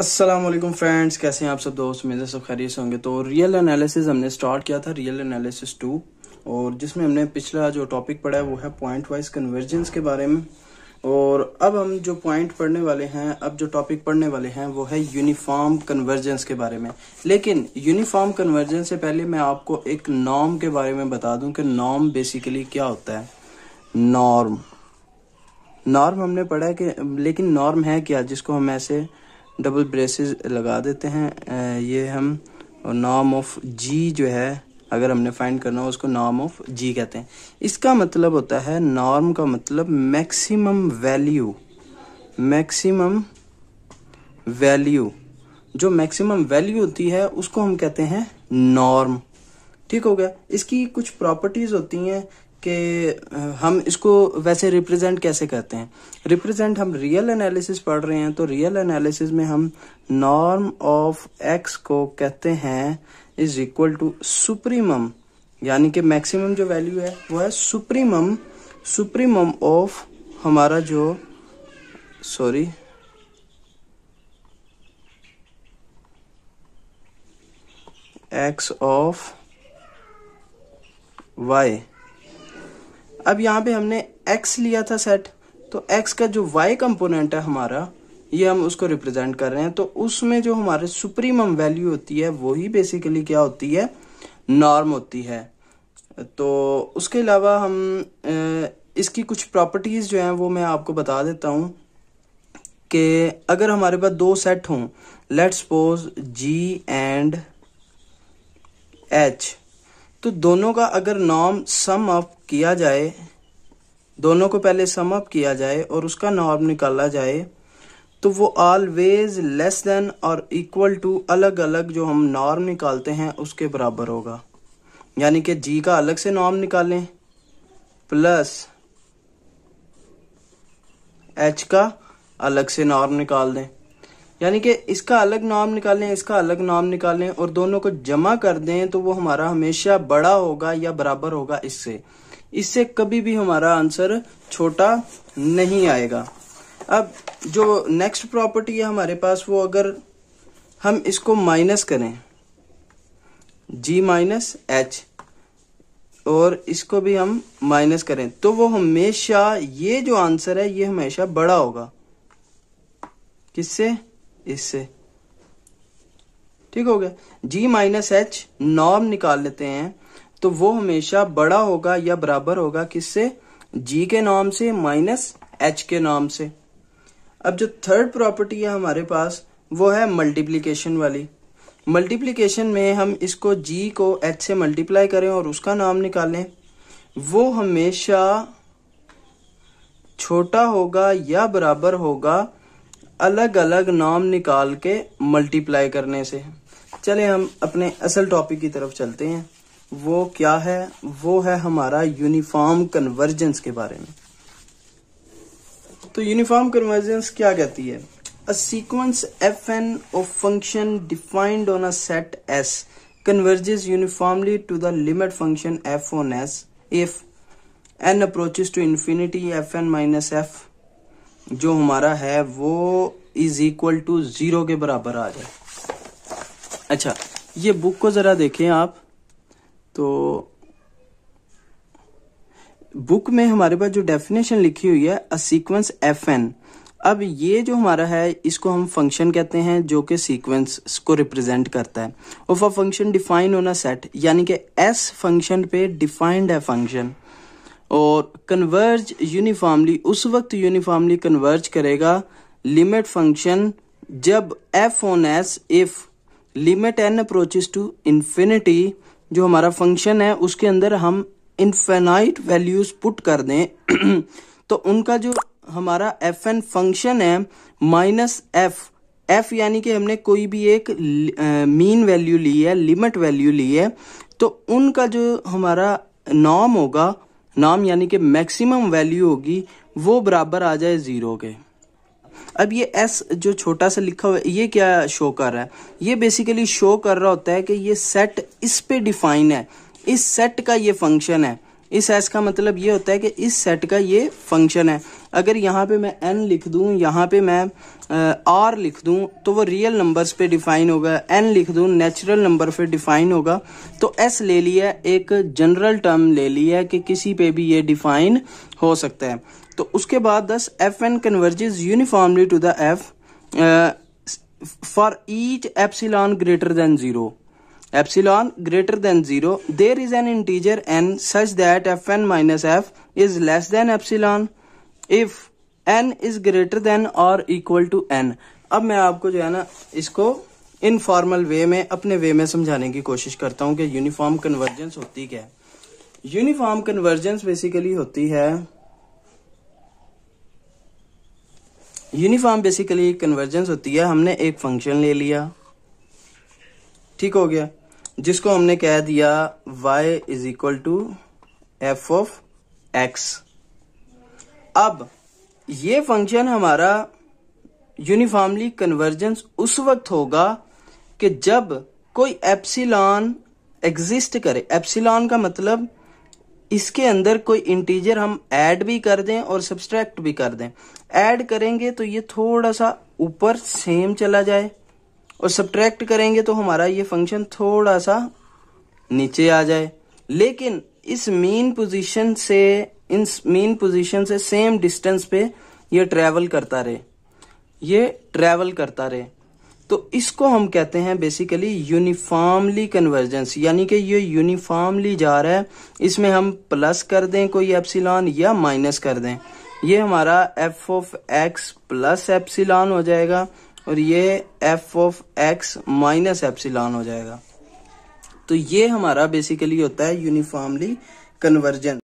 Aslam friends कैसे हैं आप सब दोस्त मेरे सब खैरियत होंगे तो रियल एनालिसिस हमने स्टार्ट किया था रियल एनालिसिस टू और जिसमें हमने पिछला जो टॉपिक पढ़ा है वो है पॉइंट वाइज कन्वर्जेंस के बारे में और अब हम जो पॉइंट पढ़ने वाले हैं अब जो टॉपिक पढ़ने वाले हैं वो है यूनिफॉर्म कन्वर्जेंस के बारे में लेकिन यूनिफॉर्म कन्वर्जेंस से पहले मैं आपको एक नॉर्म के बारे में बता दूं कि नॉर्म बेसिकली क्या होता है नॉर्म नॉर्म हमने पढ़ा है कि लेकिन नॉर्म है क्या जिसको हम ऐसे डबल ब्रेसेस लगा देते हैं ये हम नॉम ऑफ जी जो है अगर हमने फाइंड करना हो उसको नाम ऑफ जी कहते हैं इसका मतलब होता है नॉर्म का मतलब मैक्सिमम वैल्यू मैक्सिमम वैल्यू जो मैक्सिमम वैल्यू होती है उसको हम कहते हैं नॉर्म ठीक हो गया इसकी कुछ प्रॉपर्टीज होती हैं कि हम इसको वैसे रिप्रेजेंट कैसे करते हैं रिप्रेजेंट हम रियल एनालिसिस पढ़ रहे हैं तो रियल एनालिसिस में हम नॉर्म ऑफ एक्स को कहते हैं इज इक्वल टू सुप्रीमम यानी कि मैक्सिमम जो वैल्यू है वो है सुप्रीमम सुप्रीमम ऑफ हमारा जो सॉरी एक्स ऑफ वाई अब यहाँ पे हमने x लिया था सेट तो x का जो y कंपोनेंट है हमारा ये हम उसको रिप्रेजेंट कर रहे हैं तो उसमें जो हमारे सुप्रीमम वैल्यू होती है वही बेसिकली क्या होती है नॉर्म होती है तो उसके अलावा हम इसकी कुछ प्रॉपर्टीज़ जो हैं वो मैं आपको बता देता हूँ कि अगर हमारे पास दो सेट हों let suppose G and H तो दोनों का अगर नॉर्म सम ऑफ किया जाए दोनों को पहले सम अप किया जाए और उसका नॉर्म निकाला जाए तो वो ऑलवेज लेस देन और इक्वल टू अलग अलग जो हम नॉर्म निकालते हैं उसके बराबर होगा यानी कि जी का अलग से नॉर्म निकालें प्लस एच का अलग से नॉर्म निकाल दें यानी कि इसका अलग नाम निकालें इसका अलग नाम निकालें और दोनों को जमा कर दें तो वो हमारा हमेशा बड़ा होगा या बराबर होगा इससे इससे कभी भी हमारा आंसर छोटा नहीं आएगा अब जो नेक्स्ट प्रॉपर्टी है हमारे पास वो अगर हम इसको माइनस करें जी माइनस एच और इसको भी हम माइनस करें तो वो हमेशा ये जो आंसर है ये हमेशा बड़ा होगा किससे इससे ठीक हो गया जी माइनस एच नॉर्म निकाल लेते हैं तो वो हमेशा बड़ा होगा या बराबर होगा किससे जी के नाम से माइनस एच के नाम से अब जो थर्ड प्रॉपर्टी है हमारे पास वो है मल्टीप्लीकेशन वाली मल्टीप्लीकेशन में हम इसको जी को एच से मल्टीप्लाई करें और उसका नाम निकालें वो हमेशा छोटा होगा या बराबर होगा अलग अलग नाम निकाल के मल्टीप्लाई करने से चले हम अपने असल टॉपिक की तरफ चलते हैं वो क्या है वो है हमारा यूनिफॉर्म कन्वर्जेंस के बारे में तो यूनिफॉर्म कन्वर्जेंस क्या कहती है a sequence f n of function defined on a set S converges uniformly to the limit function f on S if n approaches to infinity f n minus f जो हमारा है वो is equal to zero के बराबर आ जाए अच्छा ये book को जरा देखें आप तो बुक में हमारे पास जो डेफिनेशन लिखी हुई है अ सीक्वेंस एफ एन अब ये जो हमारा है इसको हम फंक्शन कहते हैं जो कि सीक्वेंस को रिप्रेजेंट करता है of a function define a set यानी कि एस फंक्शन पे डिफाइंड है फंक्शन और कन्वर्ज यूनिफॉर्मली उस वक्त यूनिफॉर्मली कन्वर्ज करेगा लिमिट फंक्शन जब f on S if limit n approaches to infinity जो हमारा फंक्शन है उसके अंदर हम इनफेनाइट वैल्यूज पुट कर दें तो उनका जो हमारा एफ एन फंक्शन है माइनस एफ एफ यानी कि हमने कोई भी एक मीन वैल्यू ली है लिमिट वैल्यू ली है तो उनका जो हमारा नॉम होगा नॉम यानी कि मैक्सिमम वैल्यू होगी वो बराबर आ जाए ज़ीरो के अब ये एस जो छोटा सा लिखा हुआ है ये क्या शो कर रहा है ये बेसिकली शो कर रहा होता है कि ये सेट इस पे डिफाइन है इस सेट का ये फंक्शन है इस एस का मतलब ये होता है कि इस सेट का ये फंक्शन है अगर यहाँ पे मैं एन लिख दूँ यहाँ पे मैं आर लिख दूँ तो वो रियल नंबर्स पे डिफाइन होगा एन लिख दूँ नेचुरल नंबर पे डिफाइन होगा तो एस ले लिया एक जनरल टर्म ले लिया कि किसी पे भी ये डिफाइन हो सकता है तो उसके बाद दस f n converges uniformly to the f for each epsilon greater than zero epsilon greater than 0, there is an integer n such that fn minus f is less than epsilon if n is greater than or equal to n. अब मैं आपको जो है ना इसको informal वे में अपने वे में समझाने की कोशिश करता हूं कि यूनिफॉर्म कन्वर्जेंस होती क्या है यूनिफॉर्म कन्वर्जेंस बेसिकली होती है यूनिफॉर्म बेसिकली कन्वर्जेंस होती है हमने एक फंक्शन ले लिया ठीक हो गया जिसको हमने कह दिया y is equal to f of x अब ये फंक्शन हमारा यूनिफॉर्मली कन्वर्जेंस उस वक्त होगा कि जब कोई एप्सिलॉन एग्जिस्ट करे एप्सिलॉन का मतलब इसके अंदर कोई इंटीजर हम ऐड भी कर दें और सब्सट्रैक्ट भी कर दें ऐड करेंगे तो ये थोड़ा सा ऊपर सेम चला जाए और सब्ट्रैक्ट करेंगे तो हमारा ये फंक्शन थोड़ा सा नीचे आ जाए लेकिन इस मेन पोजीशन से इन मेन पोजीशन से सेम डिस्टेंस पे ये ट्रैवल करता रहे ये ट्रैवल करता रहे तो इसको हम कहते हैं बेसिकली यूनिफॉर्मली कन्वर्जेंस यानी कि ये यूनिफॉर्मली जा रहा है इसमें हम प्लस कर दें कोई एप्सिलॉन या माइनस कर दें ये हमारा f of x plus epsilon हो जाएगा और ये एफ ऑफ एक्स माइनस लॉन हो जाएगा तो ये हमारा बेसिकली होता है यूनिफॉर्मली कन्वर्जन